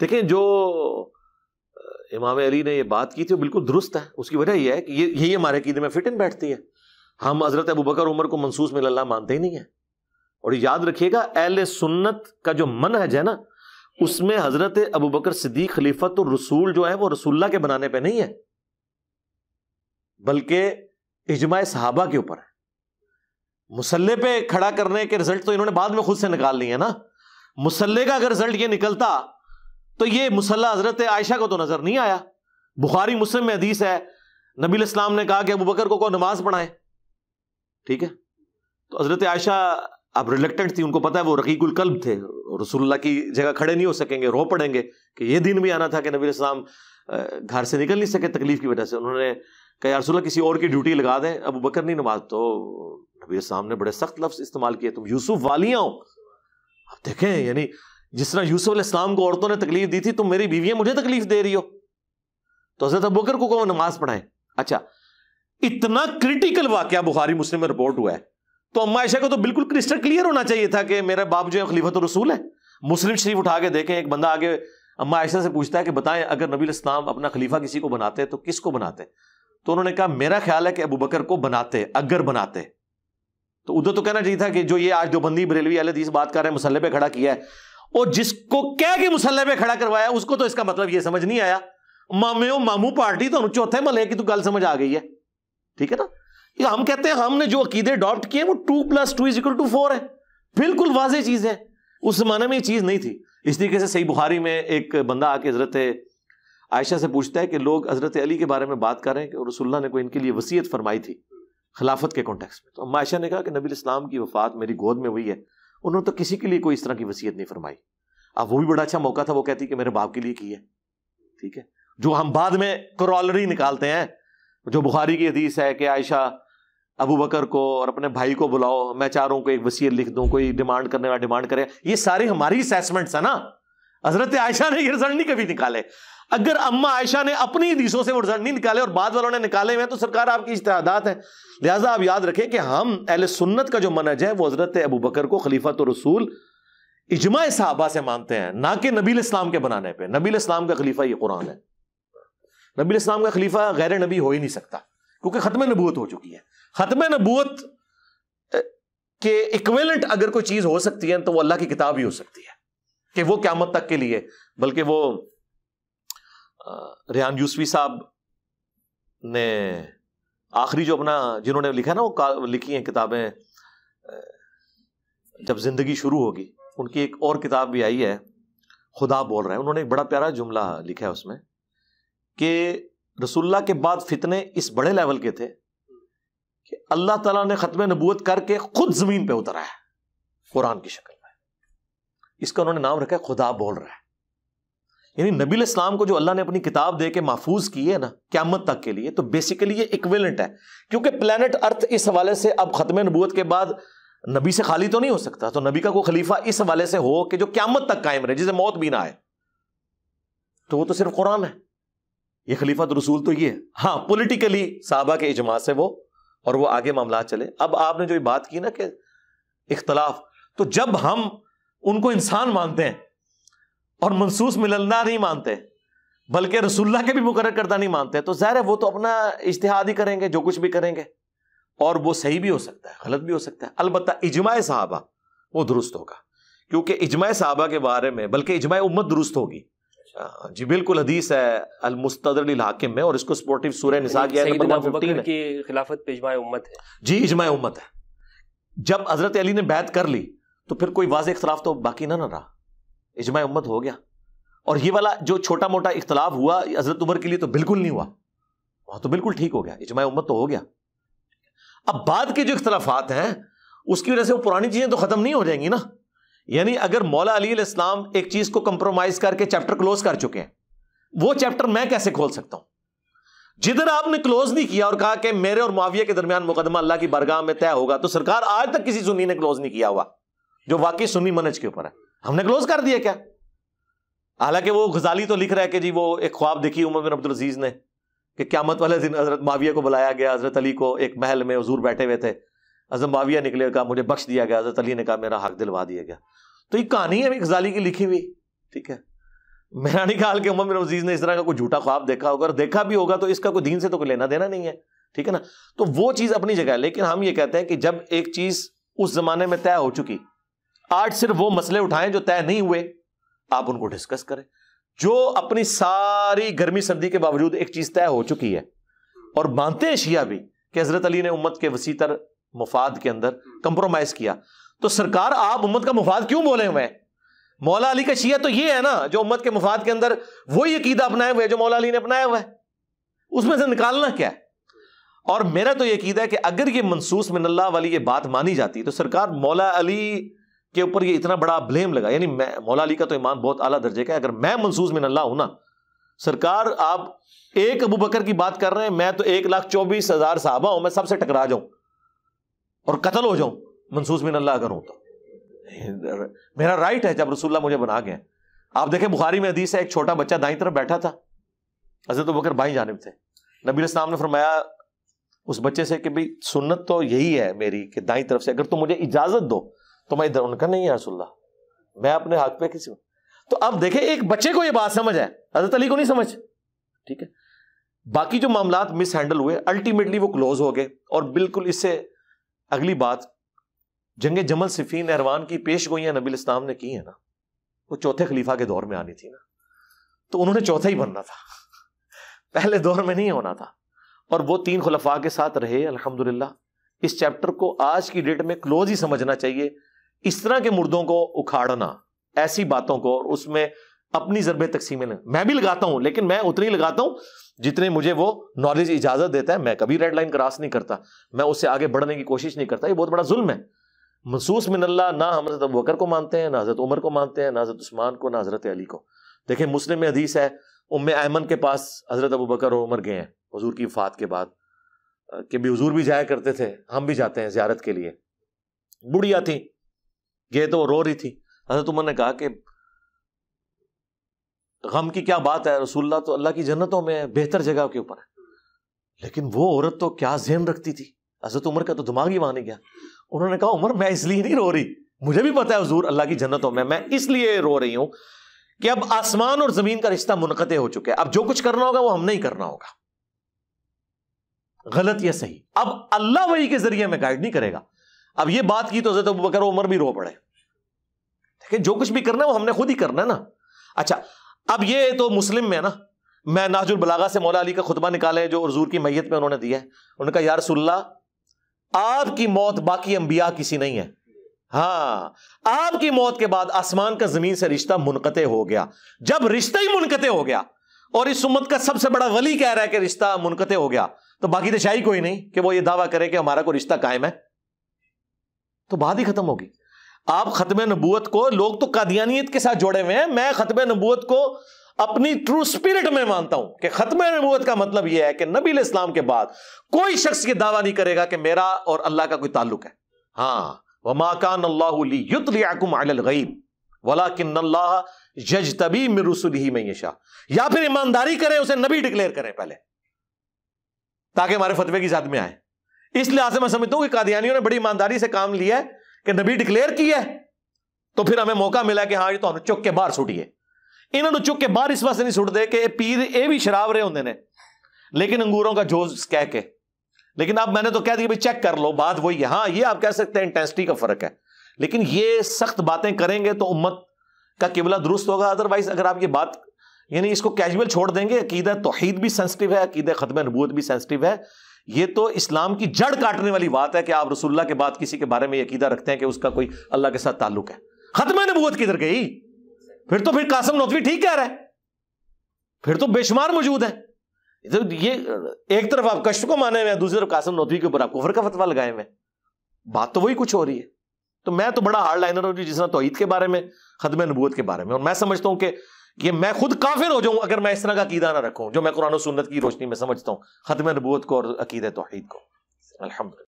देखें जो इमाम अली ने ये बात की थी वो बिल्कुल दुरुस्त है उसकी वजह यह है कि ये यही हमारे अकीदे में फिट इन बैठती है हम हजरत अबू बकर उमर को मनसूस में अल्लाह मानते ही नहीं है और याद रखिएगा एल सुन्नत का जो मन है ना उसमें हजरत अबू बकर सिद्दीक खलीफत और रसूल जो है वो रसुल्ला के बनाने पर नहीं है बल्कि इजमा सहाबा के ऊपर है मुसल्ले पे खड़ा करने के रिजल्ट तो इन्होंने बाद में खुद से निकाल लिया है ना मुसल्ले का अगर रिजल्ट यह निकलता तो ये मुसल्ला हजरत आयशा को तो नजर नहीं आया बुखारी मुस्लिम में हदीस है नबी इस्लाम ने कहा कि अबू बकर को कौन नमाज पढ़ाए ठीक है तो हजरत आयशा अब रिलेक्टेंट थी उनको पता है वो रकीकुल कल्ब थे रसूलुल्लाह की जगह खड़े नहीं हो सकेंगे रो पड़ेंगे कि ये दिन भी आना था कि नबी इस्लाम घर से निकल नहीं सके तकलीफ की वजह से उन्होंने कहा रसुल्ला किसी और की ड्यूटी लगा दें अबू बकर नहीं नमाज तो नबी इस्लाम ने बड़े सख्त लफ्ज़ इस्तेमाल किए तुम यूसुफ वालियाँ हो अब देखें यानी जिस तरह यूसुफ इस्लाम को औरतों ने तकलीफ दी थी तुम मेरी बीवियां मुझे तकलीफ दे रही हो तो हजरत अबूकर को कहो नमाज पढ़ाए अच्छा इतना क्रिटिकल वाक्य बुखारी मुस्लिम में रिपोर्ट हुआ है तो अम्मा आयशा को तो बिल्कुल क्रिस्टल क्लियर होना चाहिए था कि मेरा बाप जो है खलीफत रसूल है मुस्लिम शरीफ उठा के देखें एक बंदा आगे अम्मा आयशा से पूछता है कि बताएं अगर नबी इस्लाम अपना खलीफा किसी को बनाते तो किसको बनाते तो उन्होंने कहा मेरा ख्याल है कि अबू बकर को बनाते अगर बनाते तो उधर तो कहना चाहिए था कि जो ये आज दोबंदी बरेलवी अल हदीस बात कर रहे हैं मसल्ले पे खड़ा किया है और जिसको कह के मुसल्ले पे खड़ा करवाया उसको तो इसका मतलब ये समझ नहीं आया मामे मामू पार्टी तो चौथे मले की तो गल समझ आ गई है ठीक है ना ये हम कहते हैं हमने जो अकीदे अडॉप्ट किए वो two plus two is equal to four है बिल्कुल वाज चीज है उस जमाने में ये चीज नहीं थी इस तरीके से सही बुखारी में एक बंदा आके हजरत आयशा से पूछता है कि लोग हजरत अली के बारे में बात कर रहे हैं कि रसुल्ला ने कोई इनके लिए वसीयत फरमाई थी खिलाफत के कॉन्टेक्स्ट में तो अम्मा आयशा ने कहा कि नबी इस्लाम की वफात मेरी गोद में हुई है उन्होंने तो किसी के लिए कोई इस तरह की वसीयत नहीं फरमाई अब वो भी बड़ा अच्छा मौका था वो कहती कि मेरे बाप के लिए की है ठीक है जो हम बाद में क्रॉलरी निकालते हैं जो बुखारी की हदीस है कि आयशा अबू बकर को और अपने भाई को बुलाओ मैं चाह रहा हूं कोई एक वसीयत लिख दूं कोई डिमांड करने वाला डिमांड करे ये सारे हमारी असेसमेंट्स है ना हजरत आयशा ने ये रिजल्ट नहीं कभी निकाले अगर अम्मा आयशा ने अपनी हदीसों से वो रिजल्ट नहीं निकाले और बाद वालों ने निकाले हुए तो सरकार आपकी इश्तेदात है लिहाजा आप याद रखें कि हम अहल सुन्नत का जो मनज है वो हजरत अबू बकर को खलीफा तो रसूल इजमा साहबा से मानते हैं ना कि नबील इस्लाम के बनाने पर नबील इस्लाम का खलीफा ये कुरान है नबील इस्लाम का खलीफा गैर नबी हो ही नहीं सकता क्योंकि ख़त्म नबूत हो चुकी है ख़त्म नबूत के इक्वेलेंट अगर कोई चीज़ हो सकती है तो वो अल्लाह की किताब ही हो सकती है कि वो क्यामत तक के लिए बल्कि वो रेहान यूसवी साहब ने आखिरी जो अपना जिन्होंने लिखा ना वो लिखी हैं किताबें जब जिंदगी शुरू होगी उनकी एक और किताब भी आई है खुदा बोल रहे हैं उन्होंने एक बड़ा प्यारा जुमला लिखा है उसमें कि रसुल्ला के बाद फितने इस बड़े लेवल के थे कि अल्लाह तला ने ख़त्म नबूत करके खुद ज़मीन पर उतरा है कुरान की शक्ल इसका उन्होंने नाम रखा है खुदा बोल रहा है यानी नबी इस्लाम को जो अल्लाह ने अपनी किताब दे के महफूज की है ना क्यामत तक के लिए तो बेसिकली ये इक्विलेंट है क्योंकि प्लानट अर्थ इस हवाले से अब ख़त्म नबूत के बाद नबी से खाली तो नहीं हो सकता तो नबी का कोई खलीफा इस हवाले से हो कि जो क्यामत तक कायम रहे जिसे मौत भी ना आए तो वो तो सिर्फ कुरान है ये खलीफा तो रसूल तो ये है हाँ पोलिटिकली साहबा के इजमा से वो और वो आगे मामला चले अब आपने जो ये बात की ना कि इख्तलाफ तो जब हम उनको इंसान मानते हैं और मनसूस मिलना नहीं मानते बल्कि रसुल्ला के भी मुकर करता नहीं मानते तो जहर है वो तो अपना इश्तहाद ही करेंगे जो कुछ भी करेंगे और वो सही भी हो सकता है गलत भी हो सकता है अलबत् इजमाय साहबा वो दुरुस्त होगा क्योंकि इजमाय साहबा के बारे में बल्कि इजमाय उम्मत दुरुस्त होगी अच्छा। हाँ, जी बिल्कुल हदीस है अलमुस्तदर हाकिम में और इसको सपोर्टिव सूर्य निसा की जी इजमाय उम्मत है जब हजरत अली ने बैत कर ली तो फिर कोई वाज इख्तलाफ तो बाकी ना ना रहा इजमा उम्मत हो गया और ये वाला जो छोटा मोटा इख्तलाफ हुआ हजरत उमर के लिए तो बिल्कुल नहीं हुआ वहां तो बिल्कुल ठीक हो गया इजमा उम्मत तो हो गया अब बाद के जो इख्तलाफात हैं उसकी वजह से वो पुरानी चीजें तो खत्म नहीं हो जाएंगी ना यानी अगर मौला अली इस्लाम एक चीज को कंप्रोमाइज करके चैप्टर क्लोज कर चुके हैं वो चैप्टर मैं कैसे खोल सकता हूं जिधर आपने क्लोज नहीं किया और कहा कि मेरे और माविया के दरमियान मुकदमा अल्लाह की बरगाह में तय होगा तो सरकार आज तक किसी सुन्नी ने क्लोज नहीं किया हुआ जो वाकई सुनी मनज के ऊपर है हमने क्लोज कर दिया क्या हालांकि वो गजाली तो लिख रहा है कि जी वो एक ख्वाब देखी उमर बिन अब्दुल अजीज ने कि क्यामत वाले दिन हजरत माविया को बुलाया गया हजरत अली को एक महल में हजूर बैठे हुए थे अजम माविया निकले कहा मुझे बख्श दिया गया हजरत अली ने कहा मेरा हक दिलवा दिया गया तो ये कहानी है गजाली की लिखी हुई ठीक है मेरा नहीं ख्याल कि उमर बिन अजीज ने इस तरह का कोई झूठा ख्वाब देखा होगा और देखा भी होगा तो इसका कोई दीन से तो कोई लेना देना नहीं है ठीक है ना तो वो चीज़ अपनी जगह है लेकिन हम ये कहते हैं कि जब एक चीज़ उस जमाने में तय हो चुकी आज सिर्फ वो मसले उठाएं जो तय नहीं हुए आप उनको डिस्कस करें जो अपनी सारी गर्मी सर्दी के बावजूद एक चीज तय हो चुकी है और मानते हैं शिया भी कि हजरत अली ने उम्मत के वसीतर मुफाद के अंदर कंप्रोमाइज किया तो सरकार आप उम्मत का मुफाद क्यों बोले हुए मौला अली का शिया तो ये है ना जो उम्मत के मुफाद के अंदर वही अकीदा अपनाए हुए जो मौला अली ने अपनाया हुआ है उसमें से निकालना क्या है और मेरा तो यकीदा है कि अगर ये मनसूस मिनल्ला वाली ये बात मानी जाती तो सरकार मौला अली के ऊपर ये इतना बड़ा ब्लेम लगा यानी मैं मौला अली का तो ईमान बहुत आला दर्जे का है अगर मैं मंसूज में अल्लाह हूं ना सरकार आप एक अबू बकर की बात कर रहे हैं मैं तो एक लाख चौबीस हजार साहबा हूं मैं सबसे टकरा जाऊं और कतल हो जाऊं मंसूस बिन अल्लाह अगर हूं तो मेरा राइट है जब रसुल्ला मुझे बना गया आप देखे बुखारी में हदीस है एक छोटा बच्चा दाई तरफ बैठा था हजरत तो बकर बाई जानब थे नबी इस्लाम ने फरमाया उस बच्चे से कि भाई सुन्नत तो यही है मेरी कि दाई तरफ से अगर तुम मुझे इजाजत दो तो मैं इधर उनका नहीं है मैं अपने हक पे किसी तो अब देखें एक बच्चे को यह बात समझ है हजरत अली को नहीं समझ ठीक है बाकी जो मामला मिस हैंडल हुए अल्टीमेटली वो क्लोज हो गए और बिल्कुल इससे अगली बात जंगे जमल सिफीन अहरवान की पेश गोइयां नबील इस्लाम ने की है ना वो चौथे खलीफा के दौर में आनी थी ना तो उन्होंने चौथा ही बनना था पहले दौर में नहीं होना था और वो तीन खलफा के साथ रहे अलहमदुल्ला इस चैप्टर को आज की डेट में क्लोज ही समझना चाहिए इस तरह के मुर्दों को उखाड़ना ऐसी बातों को और उसमें अपनी जरब तकसीमें मैं भी लगाता हूं लेकिन मैं उतनी लगाता हूं जितने मुझे वो नॉलेज इजाजत देता है मैं कभी रेड लाइन क्रॉस नहीं करता मैं उससे आगे बढ़ने की कोशिश नहीं करता ये बहुत बड़ा जुल्म है मसूस मिनल्ला ना हजरत अबू बकर को मानते हैं ना हजरत उमर को मानते हैं ना हजरत उस्मान को ना हजरत अली को देखिए मुस्लिम में हदीस है उम्म ऐमन के पास हजरत अबूबकर और उमर गए हैं हजूर की फात के बाद के भी हजूर भी जाया करते थे हम भी जाते हैं ज्यारत के लिए बुढ़िया थी गए तो वो रो रही थी हजरत उमर ने कहा कि गम की क्या बात है रसुल्ला तो अल्लाह की जन्नतों में बेहतर जगह के ऊपर है लेकिन वो औरत तो क्या जहन रखती थी हजरत उम्र का तो दिमाग ही वहां नहीं गया उन्होंने कहा उमर मैं इसलिए नहीं रो रही मुझे भी पता है हजूर अल्लाह की जन्नतों में मैं इसलिए रो रही हूं कि अब आसमान और जमीन का रिश्ता मुनकते हो चुके है अब जो कुछ करना होगा वो हमने ही करना होगा गलत या सही अब अल्लाह वही के जरिए मैं गाइड नहीं करेगा अब ये बात की तो हजरत अबू बकर उमर भी रो पड़े ठीक है जो कुछ भी करना है वो हमने खुद ही करना है ना अच्छा अब ये तो मुस्लिम में है ना मैं नाजुल बलागा से मौला अली का खुतबा निकाले जो हजूर की मैयत में उन्होंने दिया है उन्होंने कहा यार सुल्ला आपकी मौत बाकी अंबिया किसी नहीं है हाँ आपकी मौत के बाद आसमान का जमीन से रिश्ता मुनकते हो गया जब रिश्ता ही मुनकते हो गया और इस उम्मत का सबसे बड़ा वली कह रहा है कि रिश्ता मुनकते हो गया तो बाकी तो शाही कोई नहीं कि वो ये दावा करे कि हमारा कोई रिश्ता कायम है तो बात ही खत्म होगी आप खत्म नबूत को लोग तो कादियानियत के साथ जोड़े हुए हैं मैं खत्म नबूत को अपनी ट्रू स्पिरिट में मानता हूं कि खत्म नबूत का मतलब यह है कि नबी इस्लाम के बाद कोई शख्स यह दावा नहीं करेगा कि मेरा और अल्लाह का कोई ताल्लुक है हाँ वमाकान अल्लाहलीब वला किन जज तभी मिरसुल ही या फिर ईमानदारी करें उसे नबी डिक्लेयर करें पहले ताकि हमारे फतवे की जात में आए इस लिहाज से मैं समझता हूं कि कादियानियों ने बड़ी ईमानदारी से काम लिया है कि नबी डिक्लेयर किया है तो फिर हमें मौका मिला कि हाँ ये तो चुक के बाहर सुटिए इन्होंने चुप के बाहर इस वास्ते नहीं सुट दे कि पीर ये भी शराब रहे होंगे ने लेकिन अंगूरों का जोश कह के लेकिन आप मैंने तो कह दिया चेक कर लो बात वही है हाँ ये आप कह सकते हैं इंटेंसिटी का फर्क है लेकिन ये सख्त बातें करेंगे तो उम्मत का किबला दुरुस्त होगा अदरवाइज अगर आप ये बात यानी इसको कैजुअल छोड़ देंगे अकीदा तोहहीद भी सेंसिटिव है अकीद खत्म नबूत भी सेंसिटिव है ये तो इस्लाम की जड़ काटने वाली बात है कि आप रसुल्ला के बाद किसी के बारे में यकीदा रखते हैं कि उसका कोई अल्लाह के साथ ताल्लुक है खत्म नबूत किधर गई फिर तो फिर कासम नौतवी ठीक कह रहा है फिर तो बेशुमार मौजूद है तो ये एक तरफ आप कष्ट को माने हुए दूसरी तरफ कासम नौतवी के ऊपर आप कुफर का फतवा लगाए हुए बात तो वही कुछ हो रही है तो मैं तो बड़ा हार्ड लाइनर हूं जिस तरह तोहहीद के बारे में खदम नबूत के बारे में और मैं समझता हूं कि कि मैं खुद काफिर हो जाऊं अगर मैं इस तरह का अकीदा ना रखूं जो मैं कुरान सुन्नत की रोशनी में समझता हूं खत्म नबूत को और अकीद तोहहीद को अलहमद